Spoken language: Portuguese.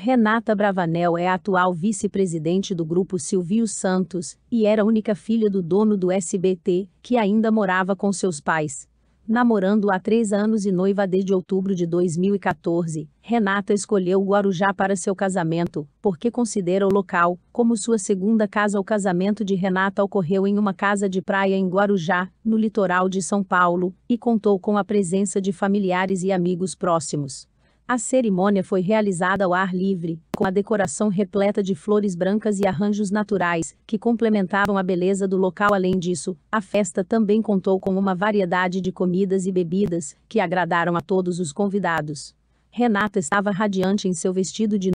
Renata Bravanel é a atual vice-presidente do grupo Silvio Santos e era a única filha do dono do SBT, que ainda morava com seus pais. Namorando há três anos e noiva desde outubro de 2014, Renata escolheu Guarujá para seu casamento, porque considera o local como sua segunda casa. O casamento de Renata ocorreu em uma casa de praia em Guarujá, no litoral de São Paulo, e contou com a presença de familiares e amigos próximos. A cerimônia foi realizada ao ar livre, com a decoração repleta de flores brancas e arranjos naturais, que complementavam a beleza do local. Além disso, a festa também contou com uma variedade de comidas e bebidas, que agradaram a todos os convidados. Renata estava radiante em seu vestido de